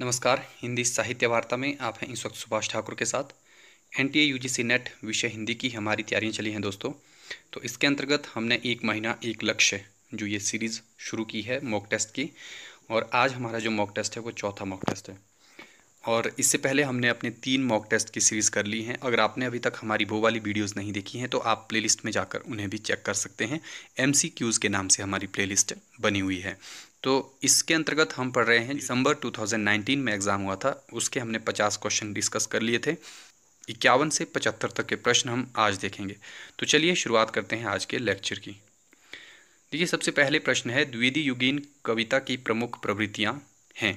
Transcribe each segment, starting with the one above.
नमस्कार हिंदी साहित्य वार्ता में आप हैं इस वक्त सुभाष ठाकुर के साथ एन टी यूजीसी नेट विषय हिंदी की हमारी तैयारियां चली हैं दोस्तों तो इसके अंतर्गत हमने एक महीना एक लक्ष्य जो ये सीरीज़ शुरू की है मॉक टेस्ट की और आज हमारा जो मॉक टेस्ट है वो चौथा मॉक टेस्ट है और इससे पहले हमने अपने तीन मॉक टेस्ट की सीरीज़ कर ली हैं अगर आपने अभी तक हमारी वो वाली वीडियोस नहीं देखी हैं तो आप प्लेलिस्ट में जाकर उन्हें भी चेक कर सकते हैं एम के नाम से हमारी प्लेलिस्ट बनी हुई है तो इसके अंतर्गत हम पढ़ रहे हैं दिसंबर 2019 में एग्ज़ाम हुआ था उसके हमने 50 क्वेश्चन डिस्कस कर लिए थे इक्यावन से पचहत्तर तक के प्रश्न हम आज देखेंगे तो चलिए शुरुआत करते हैं आज के लेक्चर की देखिए सबसे पहले प्रश्न है द्विदी युगीन कविता की प्रमुख प्रवृत्तियाँ हैं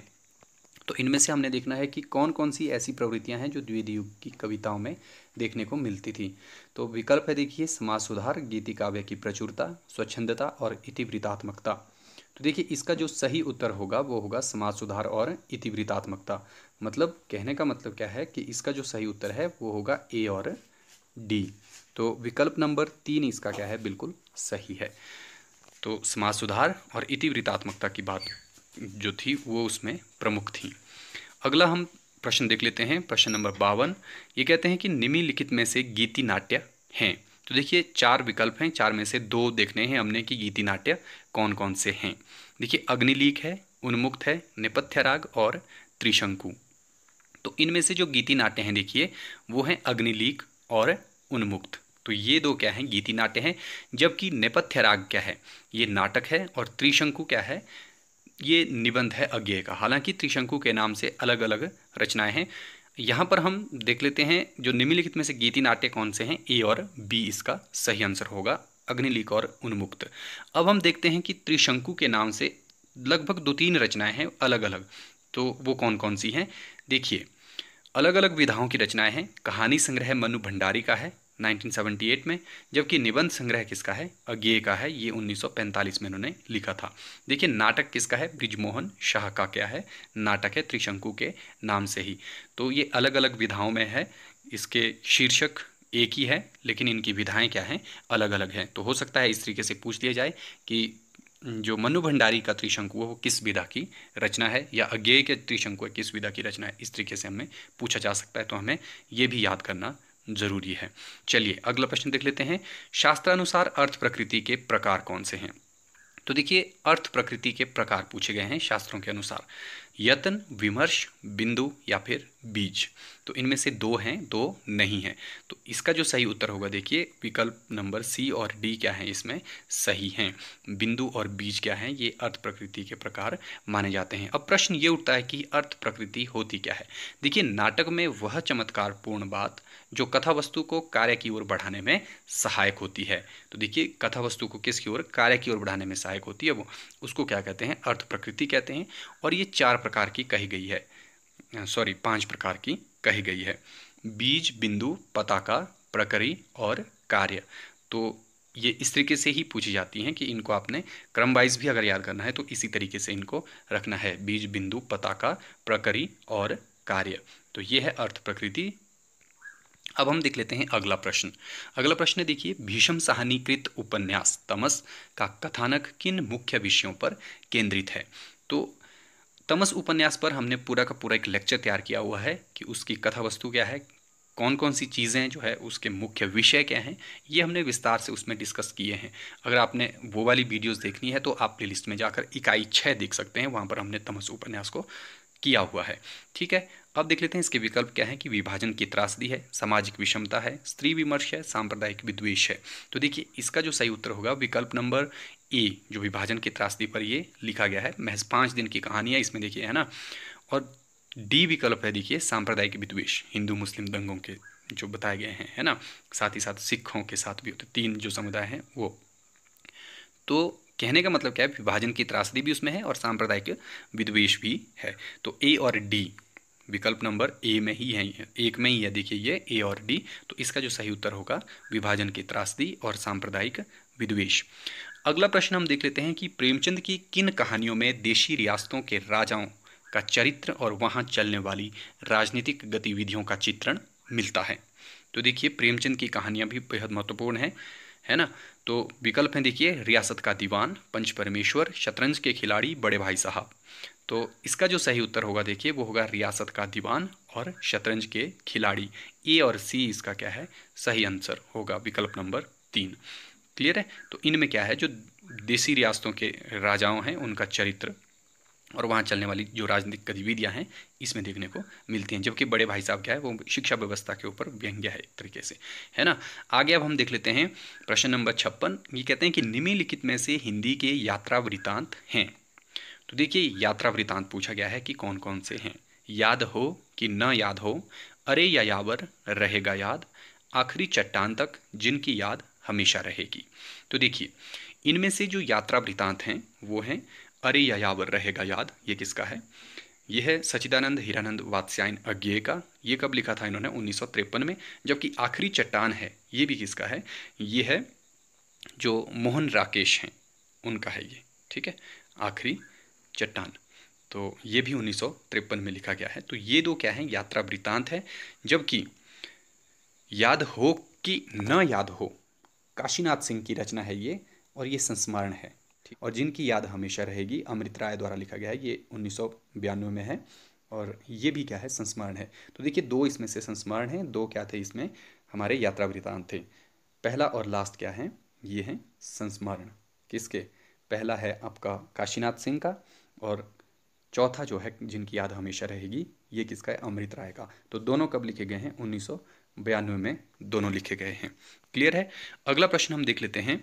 तो इनमें से हमने देखना है कि कौन कौन सी ऐसी प्रवृत्तियां हैं जो द्विदी युग की कविताओं में देखने को मिलती थी तो विकल्प है देखिए समाज सुधार गीति काव्य की प्रचुरता स्वच्छंदता और इतिवृतात्मकता तो देखिए इसका जो सही उत्तर होगा वो होगा समाज सुधार और इतिवृत्तात्मकता मतलब कहने का मतलब क्या है कि इसका जो सही उत्तर है वो होगा ए और डी तो विकल्प नंबर तीन इसका क्या है बिल्कुल सही है तो समाज सुधार और इतिवृतात्मकता की बात जो थी वो उसमें प्रमुख थी अगला हम प्रश्न देख लेते हैं प्रश्न नंबर बावन ये कहते हैं कि निम्नलिखित में से गीति नाट्य हैं तो देखिए चार विकल्प हैं चार में से दो देखने हैं हमने कि गीति नाट्य कौन कौन से हैं देखिए अग्निलीक है उन्मुक्त है नेपथ्य राग और त्रिशंकु तो इनमें से जो गीति नाट्य हैं देखिए वो हैं अग्निलीक और उन्मुक्त तो ये दो क्या हैं गीति नाट्य हैं जबकि नेपथ्य राग क्या है ये नाटक है और त्रिशंकु क्या है ये निबंध है अज्ञेय का हालांकि त्रिशंकु के नाम से अलग अलग रचनाएं हैं यहाँ पर हम देख लेते हैं जो निम्नलिखित में से गीति नाट्य कौन से हैं ए और बी इसका सही आंसर होगा अग्निलीक और उन्मुक्त अब हम देखते हैं कि त्रिशंकु के नाम से लगभग दो तीन रचनाएं हैं अलग अलग तो वो कौन कौन सी हैं देखिए अलग अलग विधाओं की रचनाएं हैं कहानी संग्रह मनु भंडारी का है 1978 में जबकि निबंध संग्रह किसका है अज्ञे का है ये 1945 में उन्होंने लिखा था देखिए नाटक किसका है ब्रिजमोहन शाह का क्या है नाटक है त्रिशंकु के नाम से ही तो ये अलग अलग विधाओं में है इसके शीर्षक एक ही है लेकिन इनकी विधाएं क्या हैं अलग अलग हैं तो हो सकता है इस तरीके से पूछ लिया जाए कि जो मनु भंडारी का त्रिशंकु है वो किस विधा की रचना है या अज्ञेय के त्रिशंकु है किस विधा की रचना है इस तरीके से हमें पूछा जा सकता है तो हमें ये भी याद करना जरूरी है चलिए अगला प्रश्न देख लेते हैं शास्त्रानुसार अर्थ प्रकृति के प्रकार कौन से हैं तो देखिए अर्थ प्रकृति के प्रकार पूछे गए हैं शास्त्रों के अनुसार यत्न विमर्श बिंदु या फिर बीज तो इनमें से दो हैं दो नहीं हैं तो इसका जो सही उत्तर होगा देखिए विकल्प नंबर सी और डी क्या है इसमें सही हैं बिंदु और बीज क्या हैं ये अर्थ प्रकृति के प्रकार माने जाते हैं अब प्रश्न ये उठता है कि अर्थ प्रकृति होती क्या है देखिए नाटक में वह चमत्कार पूर्ण बात जो कथा वस्तु को कार्य की ओर बढ़ाने में सहायक होती है तो देखिए कथा वस्तु को किसकी ओर कार्य की ओर बढ़ाने में सहायक होती है वो उसको क्या कहते हैं अर्थ प्रकृति कहते हैं और ये चार प्रकार की कही गई है सॉरी पांच प्रकार की कही गई है बीज बिंदु पताका प्रकरी और कार्य तो ये इस तरीके से ही पूछी जाती हैं कि इनको आपने क्रम वाइज भी अगर याद करना है तो इसी तरीके से इनको रखना है बीज बिंदु पताका प्रकरी और कार्य तो ये है अर्थ प्रकृति अब हम देख लेते हैं अगला प्रश्न अगला प्रश्न देखिए भीषम सहनीकृत उपन्यास तमस का कथानक किन मुख्य विषयों पर केंद्रित है तो तमस उपन्यास पर हमने पूरा का पूरा एक लेक्चर तैयार किया हुआ है कि उसकी कथा वस्तु क्या है कौन कौन सी चीज़ें जो है उसके मुख्य विषय क्या हैं ये हमने विस्तार से उसमें डिस्कस किए हैं अगर आपने वो वाली वीडियोस देखनी है तो आप प्ले लिस्ट में जाकर इकाई छः देख सकते हैं वहाँ पर हमने तमस उपन्यास को किया हुआ है ठीक है अब देख लेते हैं इसके विकल्प क्या है कि विभाजन की त्रासदी है सामाजिक विषमता है स्त्री विमर्श है सांप्रदायिक विद्वेष है तो देखिए इसका जो सही उत्तर होगा विकल्प नंबर ए जो विभाजन के त्रासदी पर ये लिखा गया है महज पाँच दिन की कहानी है इसमें देखिए है ना और डी विकल्प है देखिए सांप्रदायिक विद्वेश हिंदू मुस्लिम दंगों के जो बताए गए हैं है ना साथ ही साथ सिखों के साथ भी होते तीन जो समुदाय हैं वो तो कहने का मतलब क्या है विभाजन की त्रासदी भी उसमें है और सांप्रदायिक विद्वेश भी है तो ए और डी विकल्प नंबर ए में ही है एक में ही है देखिए ये ए और डी तो इसका जो सही उत्तर होगा विभाजन की त्रासदी और सांप्रदायिक विद्वेश अगला प्रश्न हम देख लेते हैं कि प्रेमचंद की किन कहानियों में देशी रियासतों के राजाओं का चरित्र और वहाँ चलने वाली राजनीतिक गतिविधियों का चित्रण मिलता है तो देखिए प्रेमचंद की कहानियाँ भी बेहद महत्वपूर्ण हैं है ना तो विकल्प हैं देखिए रियासत का दीवान पंच परमेश्वर शतरंज के खिलाड़ी बड़े भाई साहब तो इसका जो सही उत्तर होगा देखिए वो होगा रियासत का दीवान और शतरंज के खिलाड़ी ए और सी इसका क्या है सही आंसर होगा विकल्प नंबर तीन क्लियर है तो इनमें क्या है जो देसी रियासतों के राजाओं हैं उनका चरित्र और वहाँ चलने वाली जो राजनीतिक गतिविधियाँ हैं इसमें देखने को मिलती हैं जबकि बड़े भाई साहब क्या है वो शिक्षा व्यवस्था के ऊपर व्यंग्य है एक तरीके से है ना आगे अब हम देख लेते हैं प्रश्न नंबर छप्पन ये कहते हैं कि निम्नलिखित में से हिंदी के यात्रा वृतांत हैं तो देखिए यात्रा वृतांत पूछा गया है कि कौन कौन से हैं याद हो कि न याद हो अरे या यावर रहेगा याद आखिरी चट्टान तक जिनकी याद हमेशा रहेगी तो देखिए इनमें से जो यात्रा वृतांत हैं वो हैं अरे यावर रहेगा याद ये किसका है यह है सचिदानंद हीरानंद वात्स्यायन अज्ञे का ये कब लिखा था इन्होंने उन्नीस में जबकि आखिरी चट्टान है ये भी किसका है ये है जो मोहन राकेश हैं उनका है ये ठीक है आखिरी चट्टान तो ये भी उन्नीस में लिखा गया है तो ये दो क्या है यात्रा वृतांत है जबकि याद हो कि न याद हो काशीनाथ सिंह की रचना है ये और ये संस्मरण है ठीक और जिनकी याद हमेशा रहेगी अमृत राय द्वारा लिखा गया है ये उन्नीस में है और ये भी क्या है संस्मरण है तो देखिए दो इसमें से संस्मरण है दो क्या थे इसमें हमारे यात्रा वृतांत थे पहला और लास्ट क्या है ये हैं संस्मरण किसके पहला है आपका काशीनाथ सिंह का और चौथा जो है जिनकी याद हमेशा रहेगी ये किसका है अमृत राय का तो दोनों कब लिखे गए हैं उन्नीस बयानवे में दोनों लिखे गए हैं क्लियर है अगला प्रश्न हम देख लेते हैं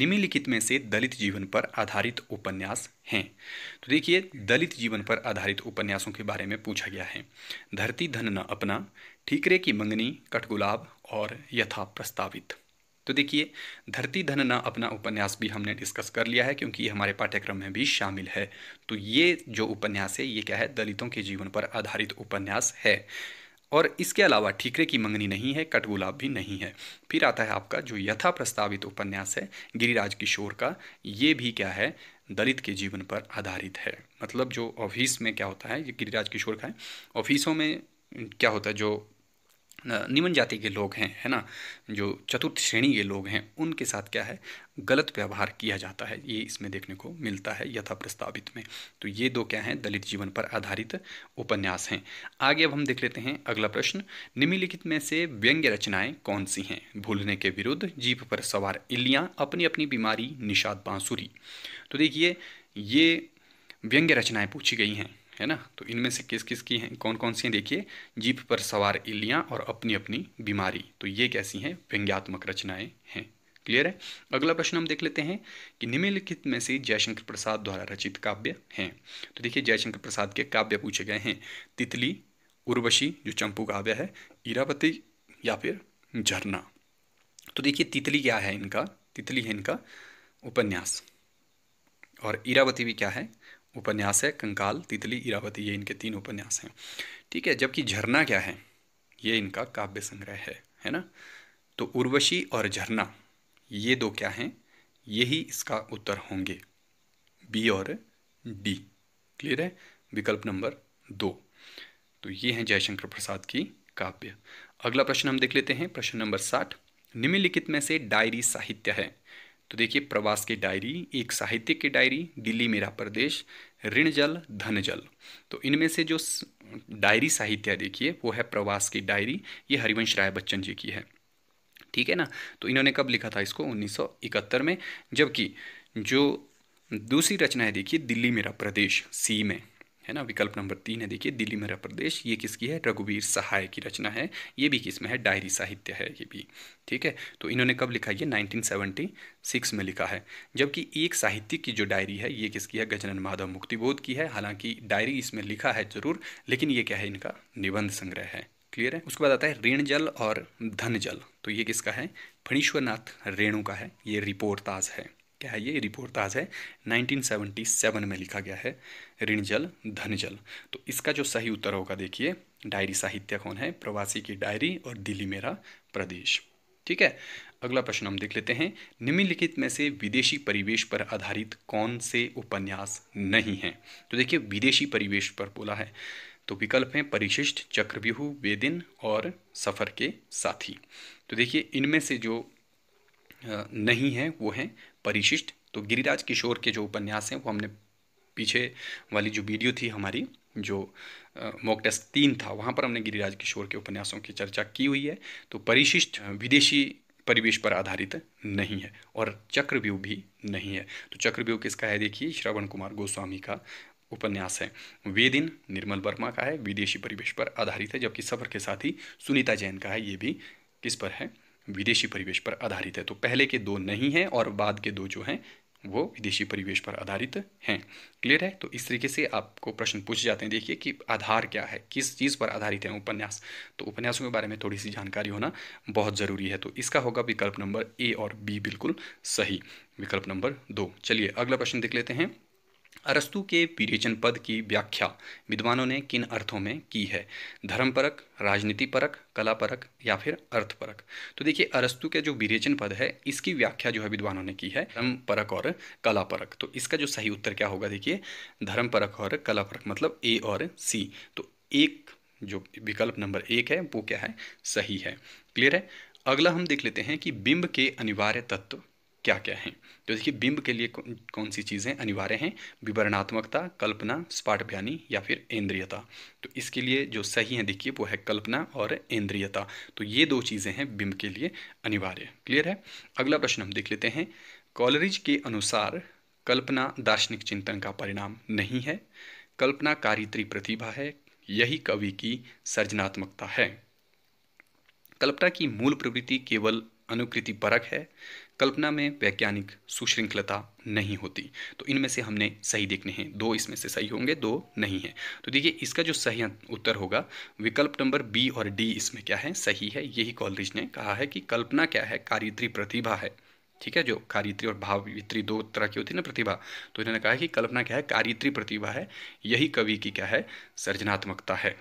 निम्नलिखित में से दलित जीवन पर आधारित उपन्यास हैं तो देखिए दलित जीवन पर आधारित उपन्यासों के बारे में पूछा गया है धरती धन न अपना ठीकरे की मंगनी कठगुलाब और यथा प्रस्तावित तो देखिए धरती धन न अपना उपन्यास भी हमने डिस्कस कर लिया है क्योंकि ये हमारे पाठ्यक्रम में भी शामिल है तो ये जो उपन्यास है ये क्या है दलितों के जीवन पर आधारित उपन्यास है और इसके अलावा ठीकरे की मंगनी नहीं है कट गुलाब भी नहीं है फिर आता है आपका जो यथा प्रस्तावित उपन्यास है गिरिराज किशोर का ये भी क्या है दलित के जीवन पर आधारित है मतलब जो ऑफिस में क्या होता है ये गिरिराज किशोर का है ऑफिसों में क्या होता है जो निम्न जाति के लोग हैं है ना जो चतुर्थ श्रेणी के लोग हैं उनके साथ क्या है गलत व्यवहार किया जाता है ये इसमें देखने को मिलता है यथा प्रस्तावित में तो ये दो क्या हैं दलित जीवन पर आधारित उपन्यास हैं आगे अब हम देख लेते हैं अगला प्रश्न निम्नलिखित में से व्यंग्य रचनाएं कौन सी हैं भूलने के विरुद्ध जीप पर सवार इलियाँ अपनी अपनी बीमारी निषाद बांसुरी तो देखिए ये व्यंग्य रचनाएँ पूछी गई हैं है ना तो इनमें से किस किस की हैं कौन कौन सी हैं देखिए जीप पर सवार इलियाँ और अपनी अपनी बीमारी तो ये कैसी हैं व्यंग्यात्मक रचनाएं हैं क्लियर है अगला प्रश्न हम देख लेते हैं कि निम्नलिखित में से जयशंकर प्रसाद द्वारा रचित काव्य हैं तो देखिए जयशंकर प्रसाद के काव्य पूछे गए हैं तितली उर्वशी जो चंपू काव्य है ईरावती या फिर झरना तो देखिए तितली क्या है इनका तितली है इनका उपन्यास और ईरावती भी क्या है उपन्यास है कंकाल तितली इरावती ये इनके तीन उपन्यास हैं ठीक है जबकि झरना क्या है ये इनका काव्य संग्रह है है ना तो उर्वशी और झरना ये दो क्या हैं यही इसका उत्तर होंगे बी और डी क्लियर है विकल्प नंबर दो तो ये हैं जयशंकर प्रसाद की काव्य अगला प्रश्न हम देख लेते हैं प्रश्न नंबर साठ निम्नलिखित में से डायरी साहित्य है तो देखिए प्रवास की डायरी एक साहित्य की डायरी दिल्ली मेरा प्रदेश ऋण जल धन जल तो इनमें से जो डायरी साहित्य देखिए वो है प्रवास की डायरी ये हरिवंश राय बच्चन जी की है ठीक है ना तो इन्होंने कब लिखा था इसको 1971 में जबकि जो दूसरी रचना है देखिए दिल्ली मेरा प्रदेश सी में है ना विकल्प नंबर तीन है देखिए दिल्ली मेरा प्रदेश ये किसकी है रघुवीर सहाय की रचना है ये भी किसमें है डायरी साहित्य है ये भी ठीक है तो इन्होंने कब लिखा ये 1976 में लिखा है जबकि एक साहित्यिक की जो डायरी है ये किसकी है गजनन माधव मुक्तिबोध की है हालांकि डायरी इसमें लिखा है जरूर लेकिन ये क्या है इनका निबंध संग्रह है क्लियर है उसके बाद आता है ऋण जल और धन जल तो ये किसका है फणीश्वरनाथ रेणु का है ये ताज है क्या है ये रिपोर्ट ताज है 1977 में लिखा गया है ऋणजल धनजल तो इसका जो सही उत्तर होगा देखिए डायरी साहित्य कौन है प्रवासी की डायरी और दिल्ली मेरा प्रदेश ठीक है अगला प्रश्न हम देख लेते हैं निम्नलिखित में से विदेशी परिवेश पर आधारित कौन से उपन्यास नहीं हैं तो देखिए विदेशी परिवेश पर बोला है तो विकल्प हैं परिशिष्ट चक्रव्यूह वेदिन और सफ़र के साथी तो देखिए इनमें से जो नहीं है वो है परिशिष्ट तो गिरिराज किशोर के जो उपन्यास हैं वो हमने पीछे वाली जो वीडियो थी हमारी जो मॉक टेस्ट तीन था वहाँ पर हमने गिरिराज किशोर के उपन्यासों की चर्चा की हुई है तो परिशिष्ट विदेशी परिवेश पर आधारित नहीं है और चक्रव्यूह भी नहीं है तो चक्रव्यूह किसका है देखिए श्रवण कुमार गोस्वामी का उपन्यास है वे दिन निर्मल वर्मा का है विदेशी परिवेश पर आधारित है जबकि सफर के साथ ही सुनीता जैन का है ये भी किस पर है विदेशी परिवेश पर आधारित है तो पहले के दो नहीं हैं और बाद के दो जो हैं वो विदेशी परिवेश पर आधारित हैं क्लियर है तो इस तरीके से आपको प्रश्न पूछ जाते हैं देखिए कि आधार क्या है किस चीज़ पर आधारित है उपन्यास तो उपन्यासों के बारे में थोड़ी सी जानकारी होना बहुत ज़रूरी है तो इसका होगा विकल्प नंबर ए और बी बिल्कुल सही विकल्प नंबर दो चलिए अगला प्रश्न देख लेते हैं अरस्तु के विरेचन पद की व्याख्या विद्वानों ने किन अर्थों में की है धर्मपरक कला कलापरक या फिर अर्थपरक तो देखिए अरस्तु के जो विरेचन पद है इसकी व्याख्या जो है विद्वानों ने की है धर्म परक और कलापरक तो इसका जो सही उत्तर क्या होगा देखिए धर्म परक और कलापरक मतलब ए और सी तो एक जो विकल्प नंबर एक है वो क्या है सही है क्लियर है अगला हम देख लेते हैं कि बिंब के अनिवार्य तत्व क्या क्या हैं तो देखिए बिंब के लिए कौन, सी चीज़ें अनिवार्य हैं विवरणात्मकता कल्पना भयानी या फिर इंद्रियता तो इसके लिए जो सही है देखिए वो है कल्पना और इंद्रियता तो ये दो चीज़ें हैं बिंब के लिए अनिवार्य क्लियर है अगला प्रश्न हम देख लेते हैं कॉलरिज के अनुसार कल्पना दार्शनिक चिंतन का परिणाम नहीं है कल्पना कारित्री प्रतिभा है यही कवि की सृजनात्मकता है कल्पना की मूल प्रवृत्ति केवल अनुकृति परक है कल्पना में वैज्ञानिक सुशृंखलता नहीं होती तो इनमें से हमने सही देखने हैं दो इसमें से सही होंगे दो नहीं है तो देखिए इसका जो सही उत्तर होगा विकल्प नंबर बी और डी इसमें क्या है सही है यही कॉलरिज ने कहा है कि कल्पना क्या है कारित्री प्रतिभा है ठीक है जो कारित्री और भावित्री दो तरह की होती है ना प्रतिभा तो इन्होंने कहा कि कल्पना क्या है कारित्री प्रतिभा है यही कवि की क्या है सृजनात्मकता है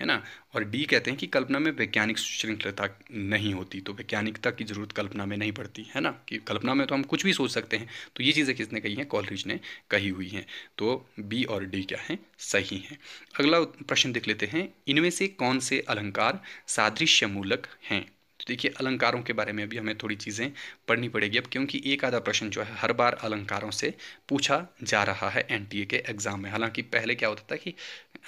है ना और डी कहते हैं कि कल्पना में वैज्ञानिक श्रृंखलता नहीं होती तो वैज्ञानिकता की ज़रूरत कल्पना में नहीं पड़ती है ना कि कल्पना में तो हम कुछ भी सोच सकते हैं तो ये चीज़ें किसने कही हैं कॉलरिज ने कही हुई हैं तो बी और डी क्या हैं सही हैं अगला प्रश्न देख लेते हैं इनमें से कौन से अलंकार सादृश्यमूलक हैं तो देखिए अलंकारों के बारे में भी हमें थोड़ी चीज़ें पढ़नी पड़ेगी अब क्योंकि एक आधा प्रश्न जो है हर बार अलंकारों से पूछा जा रहा है एनटीए के एग्ज़ाम में हालांकि पहले क्या होता था कि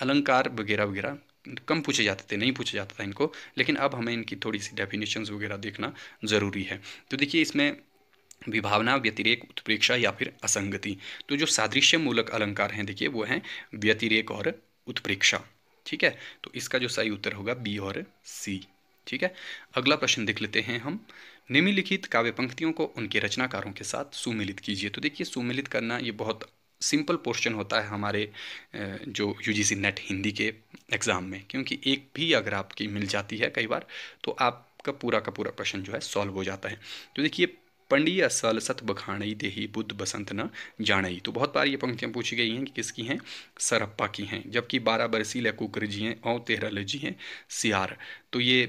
अलंकार वगैरह वगैरह कम पूछे जाते थे नहीं पूछा जाता था इनको लेकिन अब हमें इनकी थोड़ी सी डेफिनेशंस वगैरह देखना ज़रूरी है तो देखिए इसमें विभावना व्यतिरेक उत्प्रेक्षा या फिर असंगति तो जो सादृश्य मूलक अलंकार हैं देखिए वो हैं व्यतिरेक और उत्प्रेक्षा ठीक है तो इसका जो सही उत्तर होगा बी और सी ठीक है अगला प्रश्न देख लेते हैं हम निम्नलिखित काव्य पंक्तियों को उनके रचनाकारों के साथ सुमिलित कीजिए तो देखिए सुमिलित करना ये बहुत सिंपल पोर्शन होता है हमारे जो यू जी नेट हिंदी के एग्ज़ाम में क्योंकि एक भी अगर आपकी मिल जाती है कई बार तो आपका पूरा का पूरा प्रश्न जो है सॉल्व हो जाता है तो देखिए पंडी असल सत बखाणई देही बुद्ध बसंत न जाणई तो बहुत बार ये पंक्तियाँ पूछी गई हैं कि किसकी हैं सरप्पा की हैं जबकि बारह बरसी है कुकर जी हैं और तेहरा लजी हैं सियार तो ये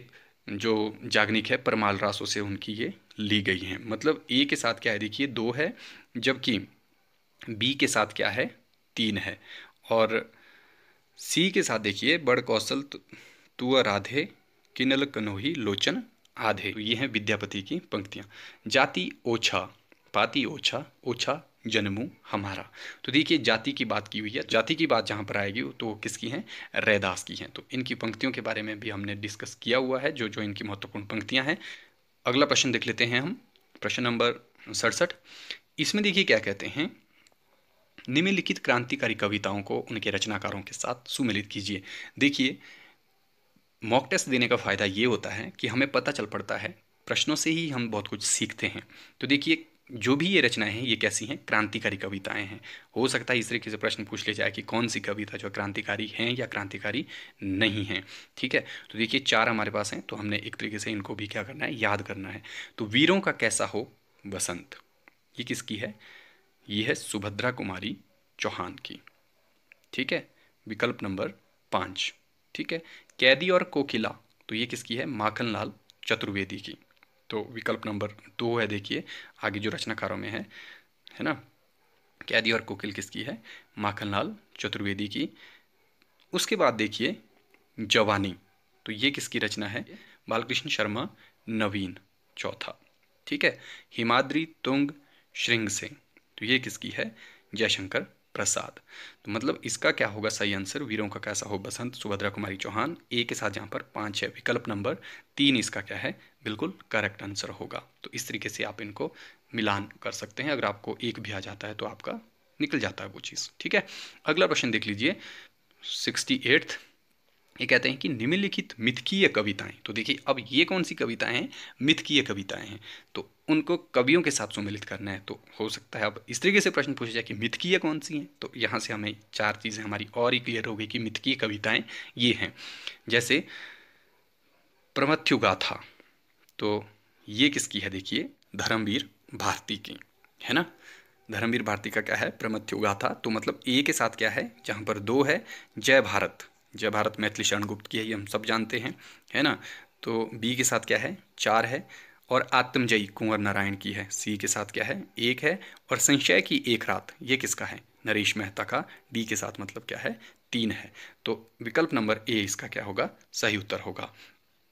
जो जागनिक है परमाल रासों से उनकी ये ली गई हैं मतलब ए के साथ क्या है देखिए दो है जबकि बी के साथ क्या है तीन है और सी के साथ देखिए बड़ कौशल तुअ राधे किनल कनोही लोचन आधे तो ये हैं विद्यापति की पंक्तियाँ जाति ओछा पाति ओछा ओछा जन्मू हमारा तो देखिए जाति की बात की हुई है जाति की बात जहाँ पर आएगी तो वो किसकी हैं रैदास की हैं तो इनकी पंक्तियों के बारे में भी हमने डिस्कस किया हुआ है जो जो इनकी महत्वपूर्ण पंक्तियाँ हैं अगला प्रश्न देख लेते हैं हम प्रश्न नंबर सड़सठ इसमें देखिए क्या कहते हैं निम्नलिखित क्रांतिकारी कविताओं को उनके रचनाकारों के साथ सुमिलित कीजिए देखिए मॉक टेस्ट देने का फ़ायदा ये होता है कि हमें पता चल पड़ता है प्रश्नों से ही हम बहुत कुछ सीखते हैं तो देखिए जो भी ये रचनाएं हैं ये कैसी हैं क्रांतिकारी कविताएं हैं हो सकता है इस तरीके से प्रश्न पूछ ले जाए कि कौन सी कविता जो क्रांतिकारी हैं या क्रांतिकारी नहीं हैं ठीक है तो देखिए चार हमारे पास हैं तो हमने एक तरीके से इनको भी क्या करना है याद करना है तो वीरों का कैसा हो बसंत ये किसकी है ये है सुभद्रा कुमारी चौहान की ठीक है विकल्प नंबर पाँच ठीक है कैदी और कोकिला तो ये किसकी है माखन लाल चतुर्वेदी की तो विकल्प नंबर दो है देखिए आगे जो रचनाकारों में है है ना कैदी और कोकिल किसकी है माखनलाल चतुर्वेदी की उसके बाद देखिए जवानी तो ये किसकी रचना है बालकृष्ण शर्मा नवीन चौथा ठीक है हिमाद्री तुंग श्रृंग सिंह तो ये किसकी है जयशंकर प्रसाद तो मतलब इसका क्या होगा सही आंसर वीरों का कैसा हो बसंत सुभद्रा कुमारी चौहान ए के साथ यहाँ पर पाँच है विकल्प नंबर तीन इसका क्या है बिल्कुल करेक्ट आंसर होगा तो इस तरीके से आप इनको मिलान कर सकते हैं अगर आपको एक भी आ जाता है तो आपका निकल जाता है वो चीज़ ठीक है अगला प्रश्न देख लीजिए सिक्सटी ये कहते हैं कि निम्नलिखित मिथकीय कविताएं तो देखिए अब ये कौन सी कविताएं हैं मिथकीय कविताएं हैं तो उनको कवियों के साथ सम्मिलित करना है तो हो सकता है अब इस तरीके से प्रश्न पूछा जाए कि मिथकीय कौन सी हैं तो यहाँ से हमें चार चीज़ें हमारी और ही क्लियर हो गई कि मिथकीय कविताएं ये हैं जैसे प्रमथ्युगाथा तो ये किसकी है देखिए धर्मवीर भारती की है ना धर्मवीर भारती का क्या है प्रमथ्यु गाथा तो मतलब ए के साथ क्या है जहाँ पर दो है जय भारत जय भारत मैथिली शरण गुप्त की है ये हम सब जानते हैं है ना तो बी के साथ क्या है चार है और आत्मजयी कुंवर नारायण की है सी के साथ क्या है एक है और संशय की एक रात ये किसका है नरेश मेहता का डी के साथ मतलब क्या है तीन है तो विकल्प नंबर ए इसका क्या होगा सही उत्तर होगा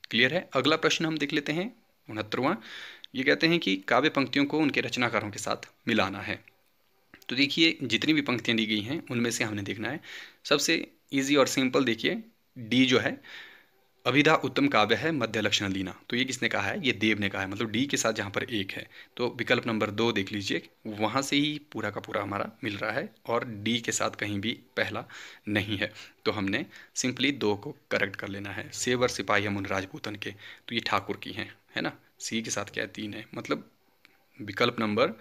क्लियर है अगला प्रश्न हम देख लेते हैं उनहत्तरवा ये कहते हैं कि काव्य पंक्तियों को उनके रचनाकारों के साथ मिलाना है तो देखिए जितनी भी पंक्तियाँ दी गई हैं उनमें से हमने देखना है सबसे ईजी और सिंपल देखिए डी जो है अभिधा उत्तम काव्य है मध्य लक्षण लीना तो ये किसने कहा है ये देव ने कहा है मतलब डी के साथ जहाँ पर एक है तो विकल्प नंबर दो देख लीजिए वहाँ से ही पूरा का पूरा हमारा मिल रहा है और डी के साथ कहीं भी पहला नहीं है तो हमने सिंपली दो को करेक्ट कर लेना है सेवर सिपाही अमुन राजपूतन के तो ये ठाकुर की हैं है ना सी के साथ क्या है तीन है मतलब विकल्प नंबर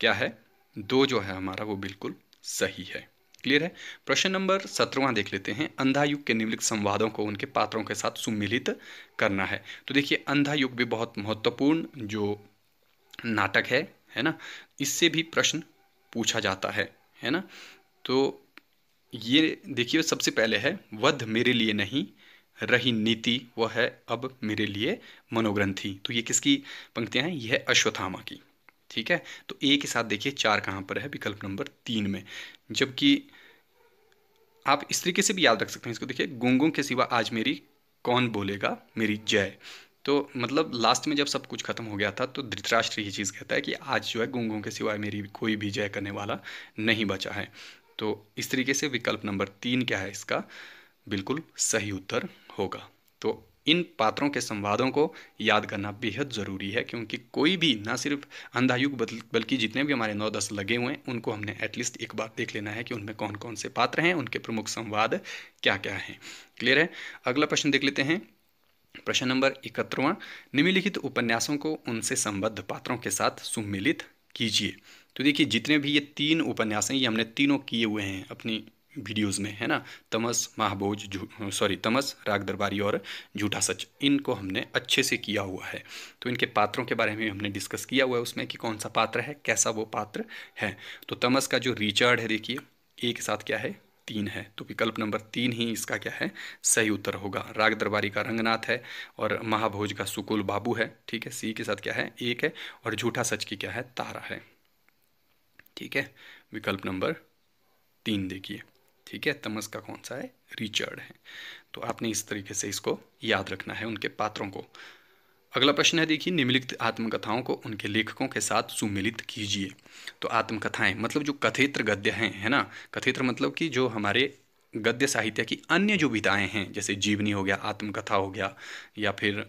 क्या है दो जो है हमारा वो बिल्कुल सही है क्लियर है प्रश्न नंबर सत्रवा देख लेते हैं अंधा युग के निम्नलिखित संवादों को उनके पात्रों के साथ सुमिलित करना है तो देखिए अंधा युग भी बहुत महत्वपूर्ण जो नाटक है है ना इससे भी प्रश्न पूछा जाता है है ना तो ये देखिए सबसे पहले है वध मेरे लिए नहीं रही नीति वह है अब मेरे लिए मनोग्रंथी तो ये किसकी पंक्तियाँ हैं यह है अश्वत्थामा की ठीक है तो ए के साथ देखिए चार कहाँ पर है विकल्प नंबर तीन में जबकि आप इस तरीके से भी याद रख सकते हैं इसको देखिए गूंगों के सिवा आज मेरी कौन बोलेगा मेरी जय तो मतलब लास्ट में जब सब कुछ खत्म हो गया था तो धृतराष्ट्र ये चीज़ कहता है कि आज जो है गूंगों के सिवाय मेरी कोई भी जय करने वाला नहीं बचा है तो इस तरीके से विकल्प नंबर तीन क्या है इसका बिल्कुल सही उत्तर होगा तो इन पात्रों के संवादों को याद करना बेहद ज़रूरी है क्योंकि कोई भी ना सिर्फ अंधायुग बल्कि जितने भी हमारे नौ दस लगे हुए हैं उनको हमने एटलीस्ट एक बार देख लेना है कि उनमें कौन कौन से पात्र हैं उनके प्रमुख संवाद क्या क्या हैं क्लियर है अगला प्रश्न देख लेते हैं प्रश्न नंबर इकहत्तरवा निम्नलिखित उपन्यासों को उनसे संबद्ध पात्रों के साथ सुमिलित कीजिए तो देखिए जितने भी ये तीन उपन्यास हैं ये हमने तीनों किए हुए हैं अपनी वीडियोस में है ना तमस महाभोज सॉरी तमस राग दरबारी और झूठा सच इनको हमने अच्छे से किया हुआ है तो इनके पात्रों के बारे में हमने डिस्कस किया हुआ है उसमें कि कौन सा पात्र है कैसा वो पात्र है तो तमस का जो रिचर्ड है देखिए ए के साथ क्या है तीन है तो विकल्प नंबर तीन ही इसका क्या है सही उत्तर होगा राग दरबारी का रंगनाथ है और महाभोज का सुकुल बाबू है ठीक है सी के साथ क्या है एक है और झूठा सच की क्या है तारा है ठीक है विकल्प नंबर तीन देखिए ठीक है तमस का कौन सा है रिचर्ड है तो आपने इस तरीके से इसको याद रखना है उनके पात्रों को अगला प्रश्न है देखिए निम्नलिखित आत्मकथाओं को उनके लेखकों के साथ सुमिलित कीजिए तो आत्मकथाएं मतलब जो कथित्र गद्य हैं है ना कथित्र मतलब कि जो हमारे गद्य साहित्य की अन्य जो विधाएँ हैं जैसे जीवनी हो गया आत्मकथा हो गया या फिर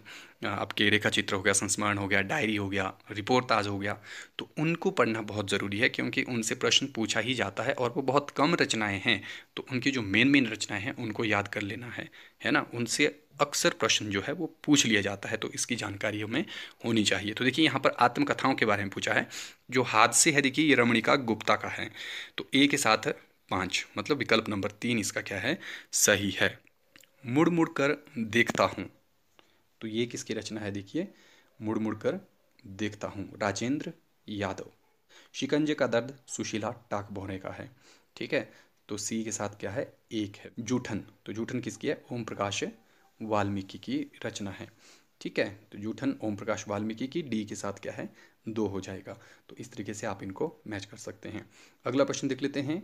आपके रेखा चित्र हो गया संस्मरण हो गया डायरी हो गया रिपोर्टाज हो गया तो उनको पढ़ना बहुत ज़रूरी है क्योंकि उनसे प्रश्न पूछा ही जाता है और वो बहुत कम रचनाएं हैं तो उनकी जो मेन मेन रचनाएं हैं उनको याद कर लेना है है ना उनसे अक्सर प्रश्न जो है वो पूछ लिया जाता है तो इसकी जानकारी हमें होनी चाहिए तो देखिए यहाँ पर आत्मकथाओं के बारे में पूछा है जो हाथ से है देखिए ये रमणिका गुप्ता का है तो ए के साथ पाँच मतलब विकल्प नंबर तीन इसका क्या है सही है मुड़ मुड़ कर देखता हूँ तो ये किसकी रचना है देखिए मुड़ मुड़ कर देखता हूँ राजेंद्र यादव शिकंजे का दर्द सुशीला टाक बोहने का है ठीक है तो सी के साथ क्या है एक है जूठन तो जूठन किसकी है ओम प्रकाश वाल्मीकि की रचना है ठीक है तो जूठन ओम प्रकाश वाल्मीकि की डी के साथ क्या है दो हो जाएगा तो इस तरीके से आप इनको मैच कर सकते हैं अगला प्रश्न देख लेते हैं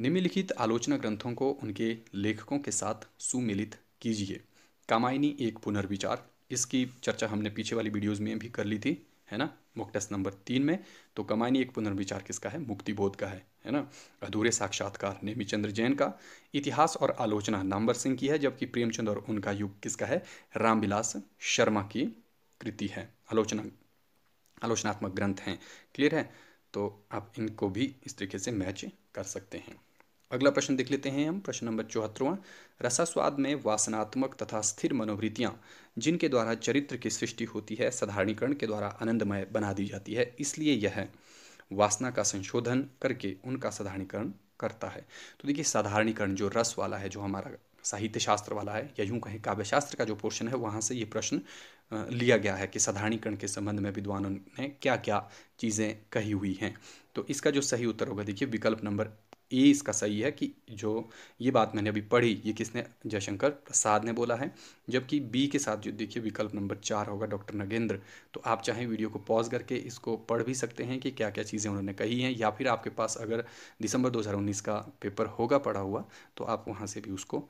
निम्नलिखित आलोचना ग्रंथों को उनके लेखकों के साथ सुमिलित कीजिए कामायनी एक पुनर्विचार इसकी चर्चा हमने पीछे वाली वीडियोस में भी कर ली थी है ना मुक्टस नंबर तीन में तो कमायनी एक पुनर्विचार किसका है मुक्तिबोध का है है ना अधूरे साक्षात्कार नेमीचंद्र जैन का इतिहास और आलोचना नामवर सिंह की है जबकि प्रेमचंद और उनका युग किसका है रामविलास शर्मा की कृति है आलोचना आलोचनात्मक ग्रंथ हैं क्लियर है तो आप इनको भी इस तरीके से मैच कर सकते हैं अगला प्रश्न देख लेते हैं हम प्रश्न नंबर चौहत्तरवा रसास्वाद में वासनात्मक तथा स्थिर मनोवृत्तियाँ जिनके द्वारा चरित्र की सृष्टि होती है साधारणीकरण के द्वारा आनंदमय बना दी जाती है इसलिए यह वासना का संशोधन करके उनका साधारणीकरण करता है तो देखिए साधारणीकरण जो रस वाला है जो हमारा साहित्य शास्त्र वाला है या यूं कहें काव्यशास्त्र का जो पोर्शन है वहाँ से ये प्रश्न लिया गया है कि साधारणीकरण के संबंध में विद्वानों ने क्या क्या चीज़ें कही हुई हैं तो इसका जो सही उत्तर होगा देखिए विकल्प नंबर ए इसका सही है कि जो ये बात मैंने अभी पढ़ी ये किसने जयशंकर प्रसाद ने बोला है जबकि बी के साथ जो देखिए विकल्प नंबर चार होगा डॉक्टर नगेंद्र तो आप चाहें वीडियो को पॉज करके इसको पढ़ भी सकते हैं कि क्या क्या चीज़ें उन्होंने कही हैं या फिर आपके पास अगर दिसंबर 2019 का पेपर होगा पढ़ा हुआ तो आप वहाँ से भी उसको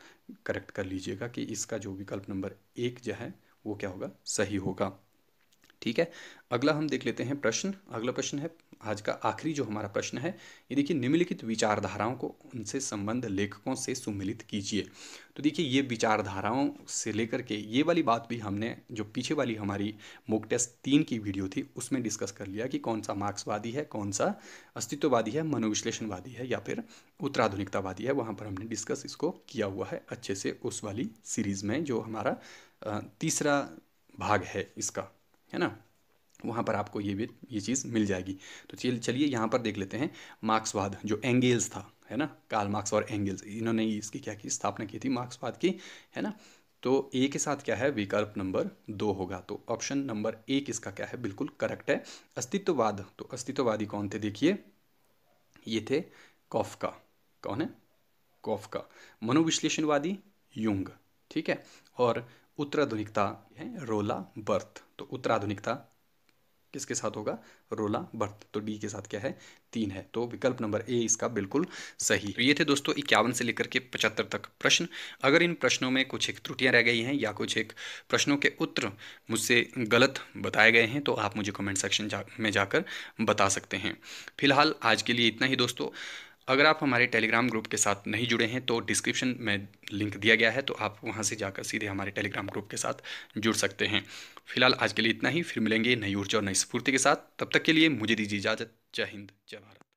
करेक्ट कर लीजिएगा कि इसका जो विकल्प नंबर एक जो है वो क्या होगा सही होगा ठीक है अगला हम देख लेते हैं प्रश्न अगला प्रश्न है आज का आखिरी जो हमारा प्रश्न है ये देखिए निम्नलिखित विचारधाराओं को उनसे संबंध लेखकों से सुमिलित कीजिए तो देखिए ये विचारधाराओं से लेकर के ये वाली बात भी हमने जो पीछे वाली हमारी मोक टेस्ट तीन की वीडियो थी उसमें डिस्कस कर लिया कि कौन सा मार्क्सवादी है कौन सा अस्तित्ववादी है मनोविश्लेषणवादी है या फिर उत्तराधुनिकतावादी है वहाँ पर हमने डिस्कस इसको किया हुआ है अच्छे से उस वाली सीरीज़ में जो हमारा तीसरा भाग है इसका है ना वहाँ पर आपको ये भी ये चीज़ मिल जाएगी तो चलिए चलिए यहाँ पर देख लेते हैं मार्क्सवाद जो एंगेल्स था है ना कार्ल मार्क्स और एंगेल्स इन्होंने इसकी क्या की स्थापना की थी मार्क्सवाद की है ना तो ए के साथ क्या है विकल्प नंबर दो होगा तो ऑप्शन नंबर एक इसका क्या है बिल्कुल करेक्ट है अस्तित्ववाद तो अस्तित्ववादी कौन थे देखिए ये थे कौफ का कौन है कौफ का मनोविश्लेषणवादी युंग ठीक है और उत्तराधुनिकता है रोला बर्थ तो उत्तराधुनिकता किसके साथ होगा रोला बर्थ तो डी के साथ क्या है तीन है तो विकल्प नंबर ए इसका बिल्कुल सही तो ये थे दोस्तों इक्यावन से लेकर के पचहत्तर तक प्रश्न अगर इन प्रश्नों में कुछ एक त्रुटियां रह गई हैं या कुछ एक प्रश्नों के उत्तर मुझसे गलत बताए गए हैं तो आप मुझे कमेंट सेक्शन जा, में जाकर बता सकते हैं फिलहाल आज के लिए इतना ही दोस्तों अगर आप हमारे टेलीग्राम ग्रुप के साथ नहीं जुड़े हैं तो डिस्क्रिप्शन में लिंक दिया गया है तो आप वहाँ से जाकर सीधे हमारे टेलीग्राम ग्रुप के साथ जुड़ सकते हैं फिलहाल आज के लिए इतना ही फिर मिलेंगे नई ऊर्जा और नई स्फूर्ति के साथ तब तक के लिए मुझे दीजिए इजाज़त जय हिंद जय भारत